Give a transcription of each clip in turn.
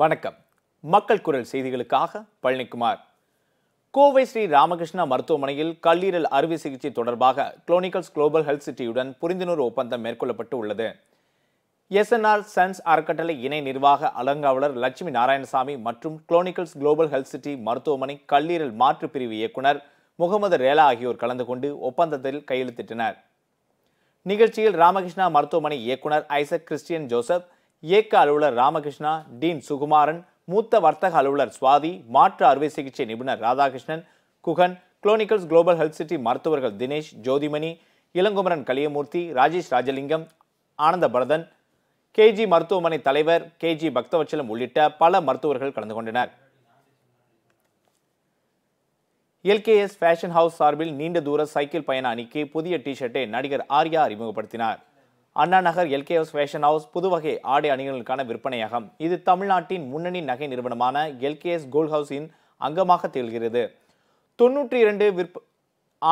வணக்கம் மக்கள் குரல் செய்திகளுக்காக பழனிக்குமார் கோவை ஸ்ரீ ராமகிருஷ்ணா மருத்துவமனையில் கல்லீரல் அறுவை சிகிச்சை தொடர்பாக குளோனிக்கல்ஸ் குளோபல் ஹெல்த் சிட்டியுடன் புரிந்துணர்வு ஒப்பந்தம் மேற்கொள்ளப்பட்டு உள்ளது எஸ்என்ஆர் சன்ஸ் அறக்கட்டளை இணை நிர்வாக அலங்காவலர் லட்சுமி நாராயணசாமி மற்றும் குளோனிக்கல்ஸ் குளோபல் ஹெல்த் சிட்டி மருத்துவமனை கல்லீரல் மாற்றுப் பிரிவு இயக்குனர் முகமது ரேலா ஆகியோர் கலந்து கொண்டு ஒப்பந்தத்தில் கையெழுத்திட்டனர் நிகழ்ச்சியில் ராமகிருஷ்ணா மருத்துவமனை இயக்குனர் ஐசக் கிறிஸ்டியன் ஜோசப் இயக்க அலுவலர் ராமகிருஷ்ணா டீன் சுகுமாரன் மூத்த வர்த்தக அலுவலர் சுவாதி மாற்று அறுவை சிகிச்சை நிபுணர் ராதாகிருஷ்ணன் குகன் குளோனிக்கல்ஸ் குளோபல் ஹெல்த் சிட்டி மருத்துவர்கள் தினேஷ் ஜோதிமணி இளங்குமரன் கலியமூர்த்தி ராஜேஷ் ராஜலிங்கம் ஆனந்த பரதன் கேஜி மருத்துவமனை தலைவர் கேஜி பக்தவச்சலம் உள்ளிட்ட பல மருத்துவர்கள் கலந்து கொண்டனர் எல்கேஎஸ் ஃபேஷன் ஹவுஸ் சார்பில் நீண்ட தூர சைக்கிள் பயண அணிக்கு புதிய டி ஷர்ட்டை நடிகர் ஆர்யா அறிமுகப்படுத்தினார் Anna Nagar L K S fashion house புதுவகை ஆடை அணிகளுக்கான விற்பனையாகும் இது தமிழ்நாட்டின் முன்னணி நகை நிறுவனமான எல்கேஎஸ் கோல்ட் ஹவுஸின் அங்கமாக திகழ்கிறது தொன்னூற்றி இரண்டு விற்ப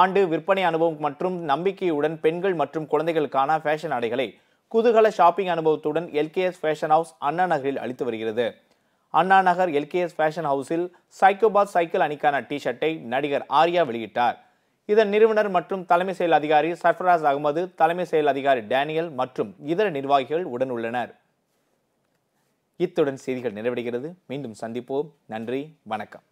ஆண்டு விற்பனை அனுபவம் மற்றும் நம்பிக்கையுடன் பெண்கள் மற்றும் குழந்தைகளுக்கான ஃபேஷன் ஆடைகளை குதூகல ஷாப்பிங் அனுபவத்துடன் எல்கேஎஸ் ஃபேஷன் ஹவுஸ் அண்ணா நகரில் அளித்து வருகிறது அண்ணா நகர் எல்கேஎஸ் ஃபேஷன் ஹவுஸில் சைக்கோபாத் சைக்கிள் அணிக்கான டி ஷர்ட்டை நடிகர் ஆர்யா வெளியிட்டார் இதன் நிறுவனர் மற்றும் தலைமை செயல் அதிகாரி சர்ஃபராஸ் அகமது தலைமை செயல் அதிகாரி டேனியல் மற்றும் இதர நிர்வாகிகள் உடன் உள்ளனர் இத்துடன் செய்திகள் நிறைவடைகிறது மீண்டும் சந்திப்போம் நன்றி வணக்கம்